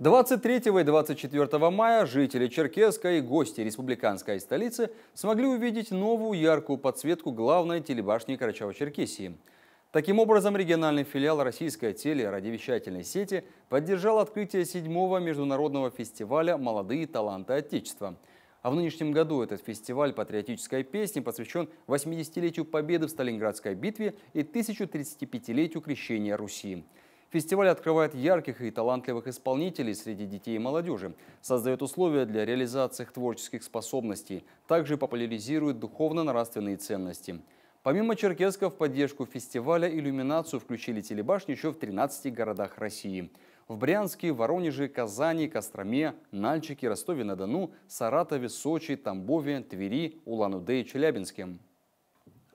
23 и 24 мая жители Черкесской и гости республиканской столицы смогли увидеть новую яркую подсветку главной телебашни Карачао-Черкесии. Таким образом, региональный филиал российской телерадиовещательной сети поддержал открытие седьмого международного фестиваля «Молодые таланты Отечества». А в нынешнем году этот фестиваль патриотической песни посвящен 80-летию победы в Сталинградской битве и 1035-летию крещения Руси. Фестиваль открывает ярких и талантливых исполнителей среди детей и молодежи, создает условия для реализации их творческих способностей, также популяризирует духовно-нравственные ценности. Помимо Черкеска в поддержку фестиваля иллюминацию включили телебашни еще в 13 городах России. В Брянске, Воронеже, Казани, Костроме, Нальчике, Ростове-на-Дону, Саратове, Сочи, Тамбове, Твери, Улан-Удэ и Челябинске.